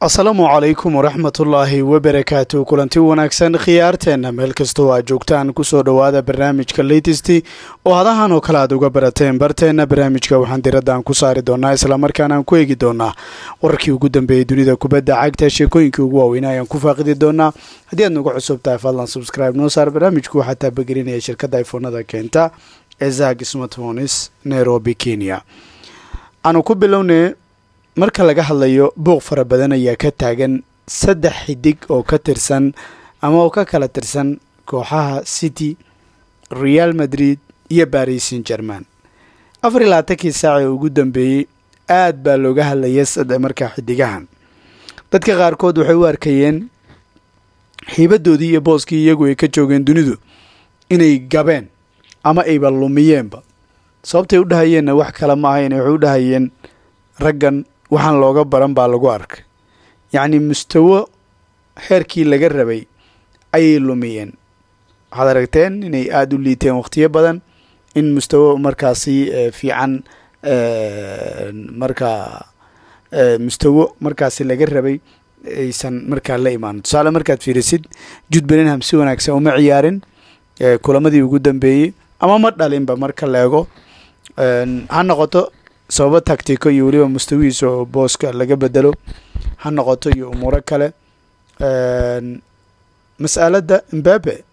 asalaamu calaykum waraxmatullaahi wabarakaatu kulanti wanaagsan khiyaarteenna meel kastoo aad joogtaan kusoo dhowaada barnaamijka leytisty oo hadahan oo kale aad uga barateen barteenna barnaamijka waxaan aan ku saari doonaa islamarkaan aan ku eegi doonaa wararkii ugu dambeeyey dunida kubadda cagta sheekooyinkii ugu waaweynaa ayaan ku faaqidi doonaa haddii aad nagu cusub tahay fadlan subscribe noo saar barnaamijku waxaa taabagelinaya shirkadda ifoonada keenta ee zag nairobi kenya aanu ku bilownay marka laga hadlayo buuq fara badan ayaa ka taagan saddex xidig oo ka tirsan ama oo ka kala tirsan kooxaha city real madrid iyo baris san german afar iyo labaatankii saacee ugu dambeeyey aad baa looga hadlayay saddex markaa xidigahan dadka qaarkood waxay u arkayeen xiibadoodii iyo booskii iyagu ay ka joogeen dunidu inay gabeen ama ayba lumiyeenba sababtay u dhahayeenna wax kale ma ahayn waxay u dhahayeen raggan waxaan looga baran baa lagu arkay yacni mustawo heerkii laga rabay ayay lumiyeen waxaad aragteen inay aada u liiteen wakhtiyo badan in mustawo markaasi eh, fiican eh, markaa eh, mustawo markaasi laga rabay aysan markaa la imaanin tusaale markaad fiirisid jude belinham si wanaagsan uma ciyaarin kulamadii ugu dambeeyey ama ma dhalinba marka la ego ha noqoto sababo tactico iyo weliba mustawihiisa oo booska laga bedelo ha noqoto iyo umuuro kale mas'alada mbabe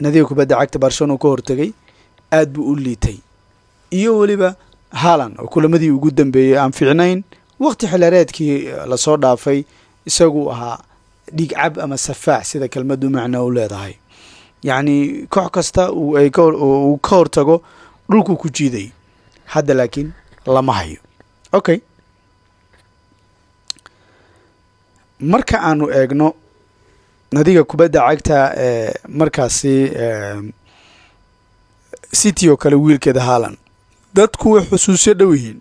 nadiga kubadda cagta barcelona uu ka hortegay aad buu u liitay iyo weliba halan oo kulamadii ugu dambeeyey aan fiicnayn waqti xilareedkii lasoo dhaafay isagu ahaa dhigcab ama safaax sida kelmaddu macno u leedahay yacnii koox kasta uu uu ka hortago dhulku ku jiiday hadda laakiin lama hayo okay marka aanu eegno adiga kubadda cagta ee eh, markaasi eh, city oo kale wiilkeeda haalan dadku way xusuusyo dhow yihiin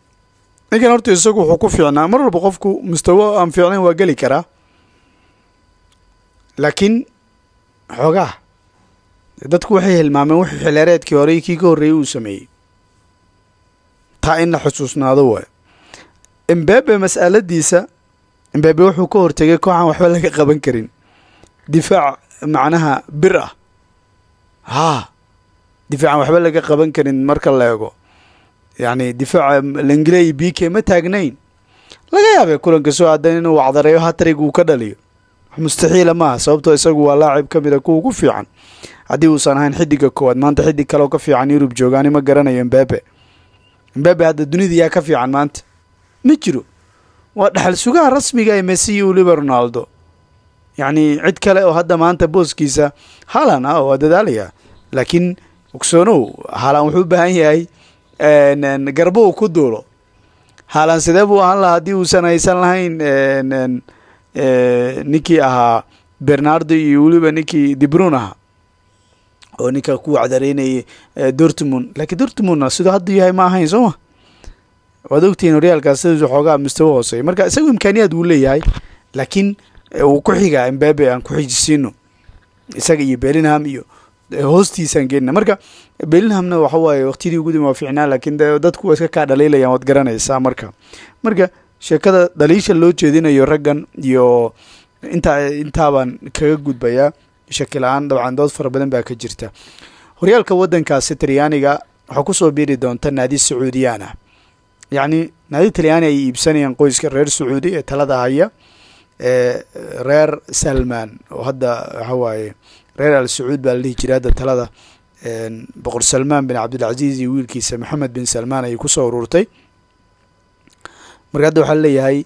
ninkan horta isagu wuxuu ku fiicnaa mar walba qofku mustawa aan fiicnayn waa geli karaa laakiin xoogaa dadku waxay hilmaameen wuxuu xileereedkii horey kii ka horreeyey uu sameeyey taa in la xusuusnaado waay embeebe mas'aladiisa embeebe wuxuu ka hortegay kooxaan waxba laga qaban karin difaac macnaha bir ah ha difaacan waxba laga qaban karin marka la eego yacni difaaca um, lengiley b k ma taagnayn laga yaabay kulanka soo aadan inuu wacdareeyo hatrig uu ka dhaliyo mustaxiila ah maaha sababtoo isagu waa laacib ka mida ah kuwa ugu fiican haddii uusan ahayn xidiga koowaad maanta xidig kaleo ka fiican yurub joogaani ma garanayo embabe embabe hadda dunida yaa ka fiican maanta ma jiro waa dhexal sugaha rasmiga ah ee messi iyo ronaldo yacnii cid kale oo hadda maanta booskiisa halan a ah waa dadaalaya laakiin ogsoonow halan wuxuu u baahan yahay garbo uu ku duulo halan sidee buu ahaan lahaa haddii uusan haysan lahayn ninkii ahaa bernardo iyo weliba ninkii dibrun ahaa oo ninka ku wacdareynayay eh, dortmund lakiin dortmundna siduu hadda yahay ma ahayn sooma waad ogtihiin horyaalkaas sidiisu xoogaa mustawo hooseeya marka isagu imkaaniyaad wuu leeyahay laakiin wuu eh, ku xigaa embabe aan ku xijisiino isaga iyo belinham iyo eh, hoostiisaan geenina marka belinhamna waxa waaye waqtidii ugudima waa fiicnaa laakiin dadku waa iska kaa dhaliilayaan waad garanaysaa marka marka sheekada dhaliisha loo jeedinayo raggan iyo intaa intaabaan kaga gudbayaa shakila-aan dabcan dood fara badan baa ka jirta horyaalka wadankaasi talyaaniga waxaa kusoo biiri doonta naadi sacuudiyaan ah yacni naadi talyaani ay iibsanayaan qoyska reer sacuudi ee talada haya ee reer salman oo hadda waxa waaye reer al sacuud baa la dhihi jira hadda talada boqor salmaan bin cabdilcaziiz iyo wiilkiisa maxamed bin salmaan ayay kusoo ururtay marka hadda waxaa laleeyahay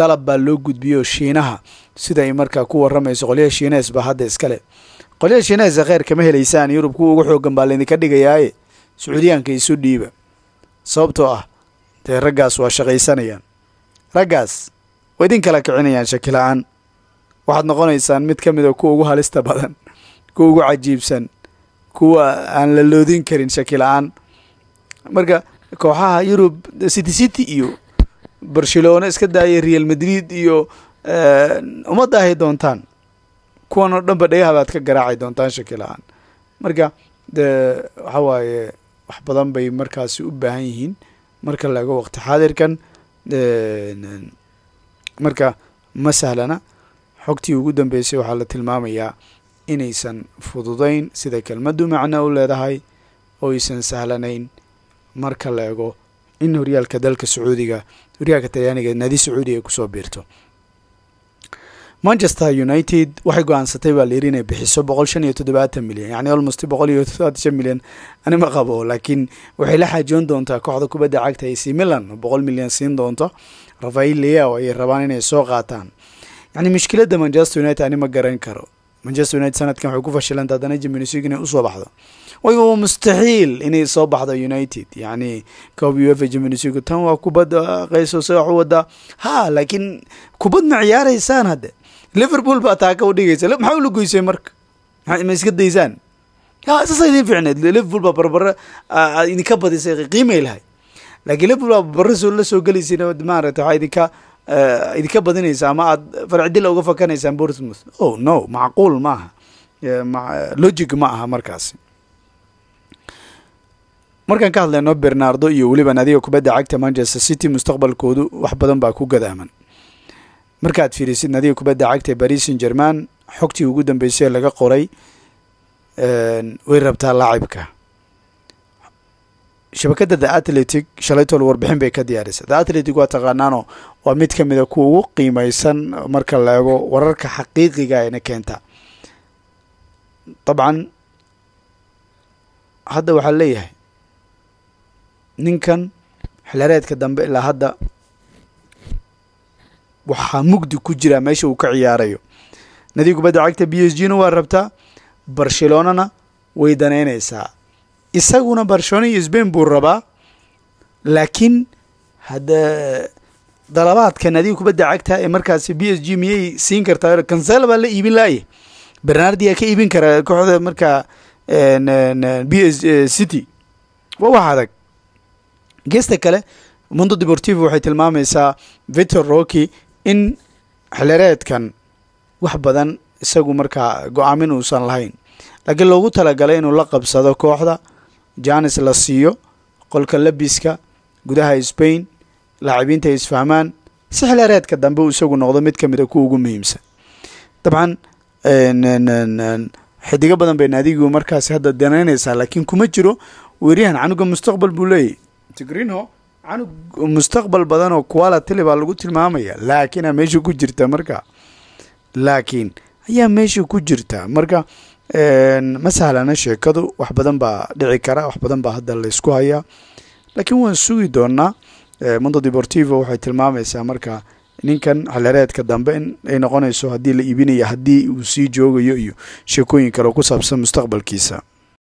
dalab baa loo gudbiyo shiinaha sida ay markaa ku waramayso qolyaha shiines ba hadda iskale qolyaha shiinesa kheyr kama helaysaan yurub kuwa ugu xoogan baa laydinka dhigayaaye sacuudiyaanka isu dhiiba sababtoo ah dee raggaas waa shaqaysanayaan raggaas waa idin kala kicinayaan shakila aan waxaad noqonaysaan mid ka a ah kuwa ugu halista badan kuwa ugu cajiibsan kuwa aan la loodin karin shakila aan marka kooxaha yurub city city iyo barcelona iska daaya real madrid iyo ummadda ahay doontaan kuwan oo dhanba dhagaha baad ka garaaci doontaan shakilahaan marka de waxa waaye wax badan bay markaasi u baahan yihiin marka laga waqti xaadirkan marka ma sahlana xogtii ugu dambeysay waxaa la tilmaamayaa inaysan fududayn sida kelmaddu macno u leedahay oo aysan sahlanayn marka la ego in horyaalka dalka sacuudiga horyaalka talyaaniga naadi sacuudiga ay kusoo biirto manchester united waxay go-aansatay baa layiri inay bixiso boqol shan iyo toddobaatan milyan yacni almost boqol iyo todobaatashan milyan anima qabo laakiin waxay la xaajoon doontaa kooxda kubadda cagta ac milan boqol milyan siin doonto rafael leao ayay rabaan inay soo qaataan yacni mushkiladda manchester united anima garan karo manchester united sanadkan waxay ku fashilanta haddana champions inay usoo baxdo wayba waa mustaxiil inay soo baxdo united yacni koob uefa champions tan waa kubadda qeysoose wax u wadaa ha laakiin kubadma ciyaaraysaan hadde liverpool baa taaka udhigaysa maxaa u lagoysay marka ma iska daysaan ya saasa idiin fiicneed liverpool baa barbare idinka badisay qiimay lahay laakiin liverpool baa barbare soo la soo gelaysayna maarata waxaa idinka e, idinka badinaysa ama aad farcidila uga fakanaysaan bournemouth oh no macquul maaha aha logic ma aha markaasi markaan ka hadlayno bernardo iyo weliban adiga kubadda cagta manchester city mustaqbalkoodu wax badan baa ku gadaaman markaad fiirisid nadiga kubadda cagta baris san german xogtii ugu dambeysay ee laga qoray way rabtaa laacibka shabakada the atletic shalay warbixin bay ka diyaarisay the atletic waa taqaanaano waa mid ka mida kuwa ugu qiimeysan marka la eego wararka xaqiiqiga ena keenta dabcan hadda waxaa leeyahay ninkan xilhareedka dambe ilaa hadda waxaa mugdi ku jira meesha uu ka ciyaarayo nadiga kubadda cagta b s g na waa rabtaa barcelonana way danaynaysaa isaguna barcelona iyo sbain buu rabaa laakiin hadda dalabaadka nadiga kubadda cagta ee markaasi b s g miyay siin kartaa kansela baa la iibin laaye bernardia ka iibin karaa kooxda markaa eh, b s eh, city waa wax adag geesta kale mondo deportivo waxay tilmaamaysaa victor rocky in xilireedkan wax badan isagu markaa go-aamin uusan lahayn laakiin loogu talagalay inuu la qabsado kooxda janis la siiyo qolka labiska gudaha sbain laacibiinta isfahmaan si xilireedka dambe uu isagu noqdo mid ka mid ah kuwa ugu muhiimsan dabcan eh, xidigo badan bay adigu markaasi hadda danaynaysaa laakiin kuma jiro weeryahan canuga mustaqbal buu leeyahy tigrino canug mustaqbal badan oo qualitili baa lagu tilmaamaya laakiinaa meesha ku jirta marka laakiin ayaa meesha ku jirta marka ma sahlana sheekadu wax badan baa dhici kara wax badan baa hadda laysku hayaa laakiin waan sugi doonaa mondo deportivo waxay tilmaamaysaa marka ninkan xilhereedka dambe in ay noqonayso haddii la iibinaya haddii uu sii joogayo iyo sheekooyin kale oo ku saabsan mustaqbalkiisa